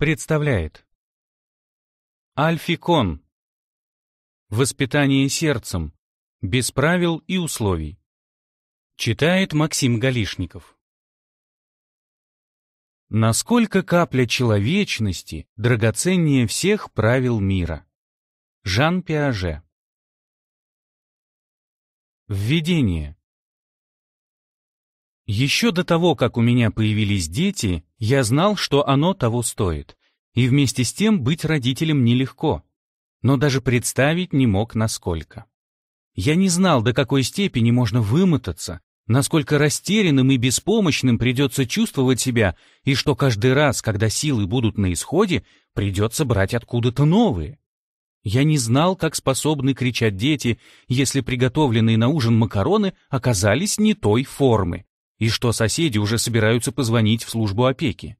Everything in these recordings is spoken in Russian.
представляет Альфикон Воспитание сердцем, без правил и условий. Читает Максим Галишников. Насколько капля человечности драгоценнее всех правил мира? Жан Пиаже. Введение. Еще до того, как у меня появились дети, я знал, что оно того стоит, и вместе с тем быть родителем нелегко, но даже представить не мог насколько. Я не знал, до какой степени можно вымотаться, насколько растерянным и беспомощным придется чувствовать себя, и что каждый раз, когда силы будут на исходе, придется брать откуда-то новые. Я не знал, как способны кричать дети, если приготовленные на ужин макароны оказались не той формы и что соседи уже собираются позвонить в службу опеки.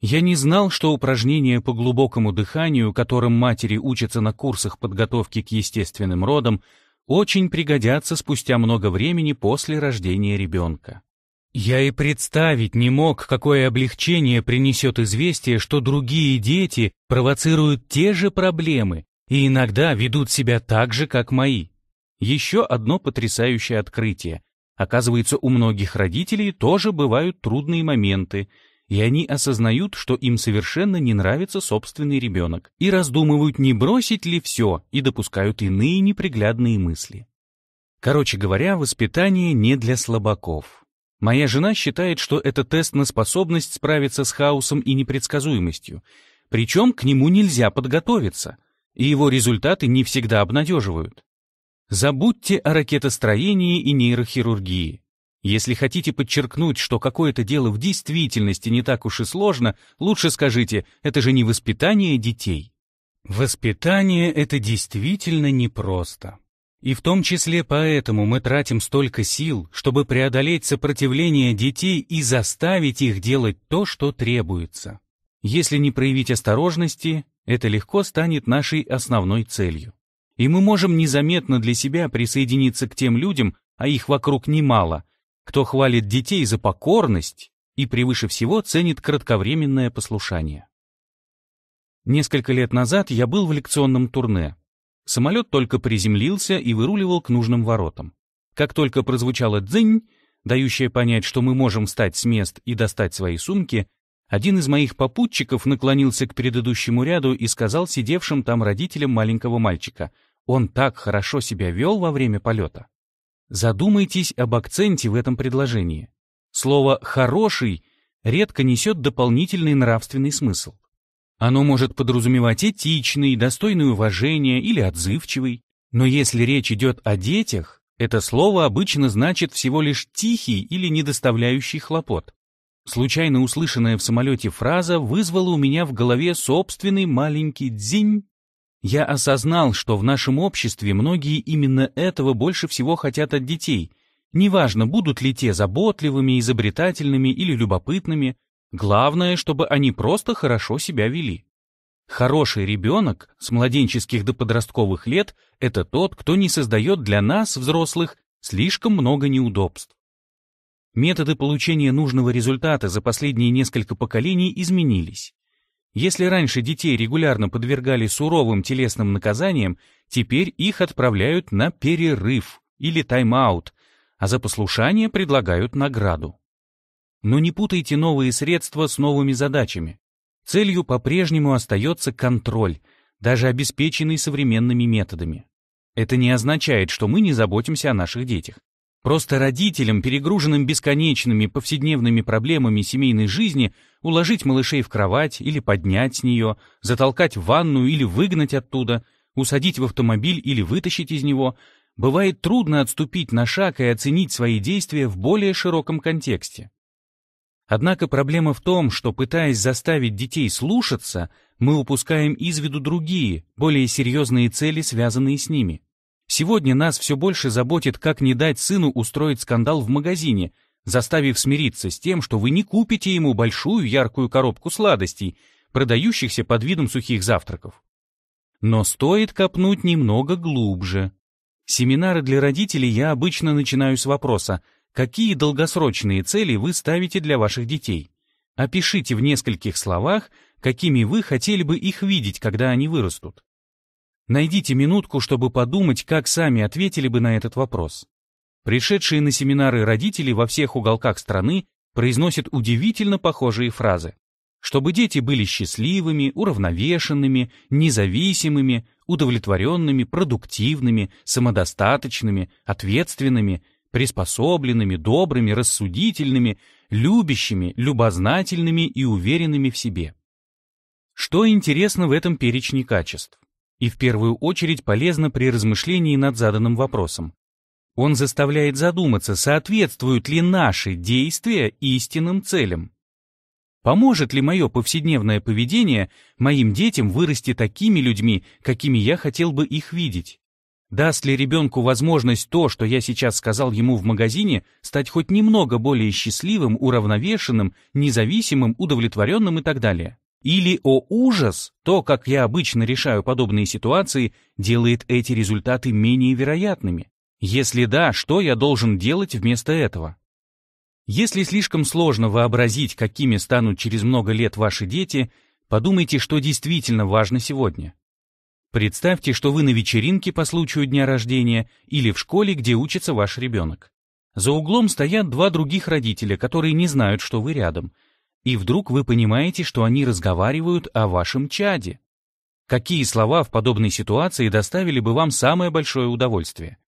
Я не знал, что упражнения по глубокому дыханию, которым матери учатся на курсах подготовки к естественным родам, очень пригодятся спустя много времени после рождения ребенка. Я и представить не мог, какое облегчение принесет известие, что другие дети провоцируют те же проблемы и иногда ведут себя так же, как мои. Еще одно потрясающее открытие. Оказывается, у многих родителей тоже бывают трудные моменты, и они осознают, что им совершенно не нравится собственный ребенок, и раздумывают, не бросить ли все, и допускают иные неприглядные мысли. Короче говоря, воспитание не для слабаков. Моя жена считает, что это тест на способность справиться с хаосом и непредсказуемостью, причем к нему нельзя подготовиться, и его результаты не всегда обнадеживают. Забудьте о ракетостроении и нейрохирургии. Если хотите подчеркнуть, что какое-то дело в действительности не так уж и сложно, лучше скажите, это же не воспитание детей. Воспитание — это действительно непросто. И в том числе поэтому мы тратим столько сил, чтобы преодолеть сопротивление детей и заставить их делать то, что требуется. Если не проявить осторожности, это легко станет нашей основной целью. И мы можем незаметно для себя присоединиться к тем людям, а их вокруг немало, кто хвалит детей за покорность и превыше всего ценит кратковременное послушание. Несколько лет назад я был в лекционном турне. Самолет только приземлился и выруливал к нужным воротам. Как только прозвучало «дзынь», дающее понять, что мы можем встать с мест и достать свои сумки, один из моих попутчиков наклонился к предыдущему ряду и сказал сидевшим там родителям маленького мальчика — он так хорошо себя вел во время полета. Задумайтесь об акценте в этом предложении. Слово «хороший» редко несет дополнительный нравственный смысл. Оно может подразумевать этичный, достойный уважения или отзывчивый. Но если речь идет о детях, это слово обычно значит всего лишь «тихий» или недоставляющий хлопот». Случайно услышанная в самолете фраза вызвала у меня в голове собственный маленький дзинь я осознал, что в нашем обществе многие именно этого больше всего хотят от детей. Неважно, будут ли те заботливыми, изобретательными или любопытными, главное, чтобы они просто хорошо себя вели. Хороший ребенок с младенческих до подростковых лет – это тот, кто не создает для нас, взрослых, слишком много неудобств. Методы получения нужного результата за последние несколько поколений изменились. Если раньше детей регулярно подвергали суровым телесным наказаниям, теперь их отправляют на перерыв или тайм-аут, а за послушание предлагают награду. Но не путайте новые средства с новыми задачами. Целью по-прежнему остается контроль, даже обеспеченный современными методами. Это не означает, что мы не заботимся о наших детях. Просто родителям, перегруженным бесконечными повседневными проблемами семейной жизни, уложить малышей в кровать или поднять с нее, затолкать в ванну или выгнать оттуда, усадить в автомобиль или вытащить из него, бывает трудно отступить на шаг и оценить свои действия в более широком контексте. Однако проблема в том, что, пытаясь заставить детей слушаться, мы упускаем из виду другие, более серьезные цели, связанные с ними — Сегодня нас все больше заботит, как не дать сыну устроить скандал в магазине, заставив смириться с тем, что вы не купите ему большую яркую коробку сладостей, продающихся под видом сухих завтраков. Но стоит копнуть немного глубже. Семинары для родителей я обычно начинаю с вопроса, какие долгосрочные цели вы ставите для ваших детей? Опишите в нескольких словах, какими вы хотели бы их видеть, когда они вырастут. Найдите минутку, чтобы подумать, как сами ответили бы на этот вопрос. Пришедшие на семинары родители во всех уголках страны произносят удивительно похожие фразы. Чтобы дети были счастливыми, уравновешенными, независимыми, удовлетворенными, продуктивными, самодостаточными, ответственными, приспособленными, добрыми, рассудительными, любящими, любознательными и уверенными в себе. Что интересно в этом перечне качеств? и в первую очередь полезно при размышлении над заданным вопросом. Он заставляет задуматься, соответствуют ли наши действия истинным целям. Поможет ли мое повседневное поведение моим детям вырасти такими людьми, какими я хотел бы их видеть? Даст ли ребенку возможность то, что я сейчас сказал ему в магазине, стать хоть немного более счастливым, уравновешенным, независимым, удовлетворенным и так далее? Или, о ужас, то, как я обычно решаю подобные ситуации, делает эти результаты менее вероятными? Если да, что я должен делать вместо этого? Если слишком сложно вообразить, какими станут через много лет ваши дети, подумайте, что действительно важно сегодня. Представьте, что вы на вечеринке по случаю дня рождения или в школе, где учится ваш ребенок. За углом стоят два других родителя, которые не знают, что вы рядом — и вдруг вы понимаете, что они разговаривают о вашем чаде. Какие слова в подобной ситуации доставили бы вам самое большое удовольствие?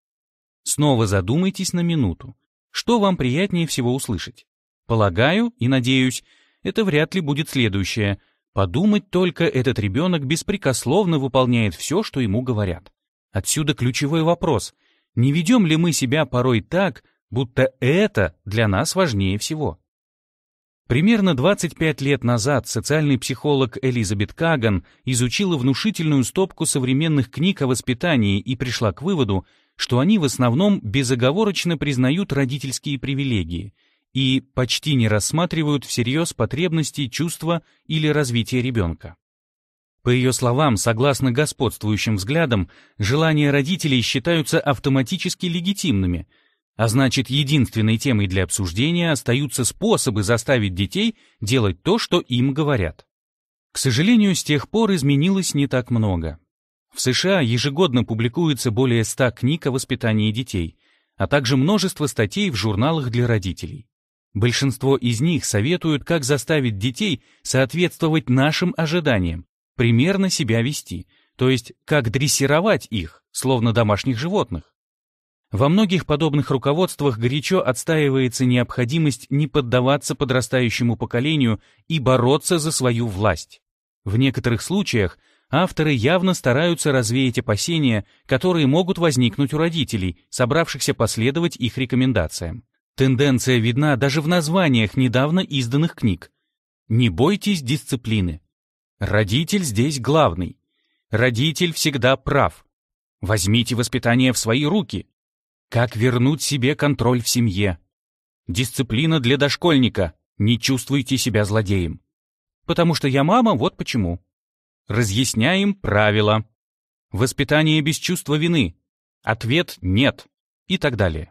Снова задумайтесь на минуту. Что вам приятнее всего услышать? Полагаю и надеюсь, это вряд ли будет следующее. Подумать только, этот ребенок беспрекословно выполняет все, что ему говорят. Отсюда ключевой вопрос. Не ведем ли мы себя порой так, будто это для нас важнее всего? Примерно 25 лет назад социальный психолог Элизабет Каган изучила внушительную стопку современных книг о воспитании и пришла к выводу, что они в основном безоговорочно признают родительские привилегии и почти не рассматривают всерьез потребности, чувства или развитие ребенка. По ее словам, согласно господствующим взглядам, желания родителей считаются автоматически легитимными – а значит, единственной темой для обсуждения остаются способы заставить детей делать то, что им говорят. К сожалению, с тех пор изменилось не так много. В США ежегодно публикуется более 100 книг о воспитании детей, а также множество статей в журналах для родителей. Большинство из них советуют, как заставить детей соответствовать нашим ожиданиям, примерно себя вести, то есть как дрессировать их, словно домашних животных. Во многих подобных руководствах горячо отстаивается необходимость не поддаваться подрастающему поколению и бороться за свою власть. В некоторых случаях авторы явно стараются развеять опасения, которые могут возникнуть у родителей, собравшихся последовать их рекомендациям. Тенденция видна даже в названиях недавно изданных книг. Не бойтесь дисциплины. Родитель здесь главный. Родитель всегда прав. Возьмите воспитание в свои руки. Как вернуть себе контроль в семье? Дисциплина для дошкольника. Не чувствуйте себя злодеем. Потому что я мама, вот почему. Разъясняем правила. Воспитание без чувства вины. Ответ «нет» и так далее.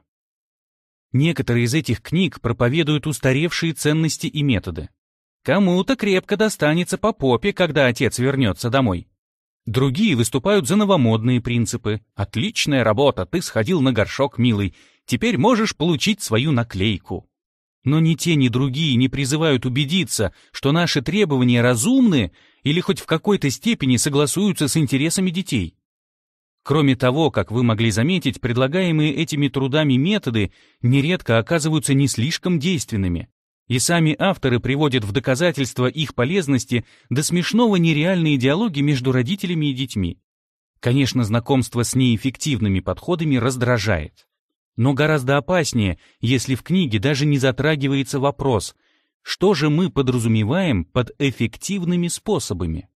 Некоторые из этих книг проповедуют устаревшие ценности и методы. Кому-то крепко достанется по попе, когда отец вернется домой. Другие выступают за новомодные принципы. «Отличная работа, ты сходил на горшок, милый. Теперь можешь получить свою наклейку». Но ни те, ни другие не призывают убедиться, что наши требования разумны или хоть в какой-то степени согласуются с интересами детей. Кроме того, как вы могли заметить, предлагаемые этими трудами методы нередко оказываются не слишком действенными. И сами авторы приводят в доказательство их полезности до смешного нереальные диалоги между родителями и детьми. Конечно, знакомство с неэффективными подходами раздражает. Но гораздо опаснее, если в книге даже не затрагивается вопрос, что же мы подразумеваем под эффективными способами.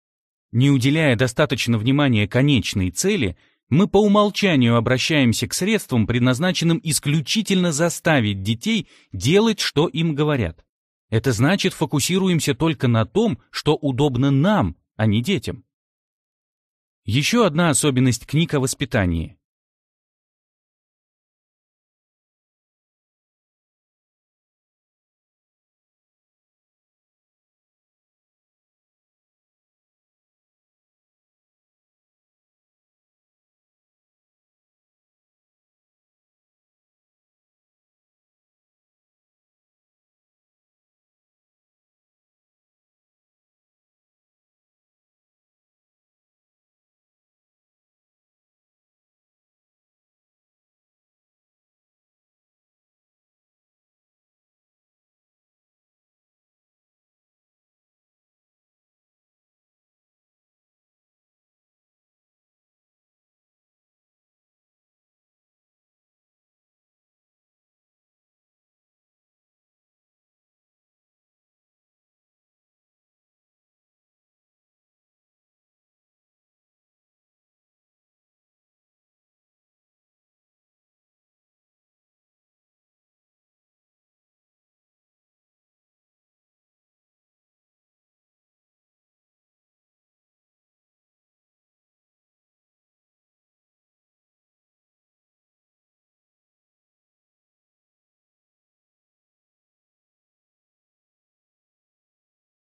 Не уделяя достаточно внимания конечной цели – мы по умолчанию обращаемся к средствам, предназначенным исключительно заставить детей делать, что им говорят. Это значит, фокусируемся только на том, что удобно нам, а не детям. Еще одна особенность книг о воспитании.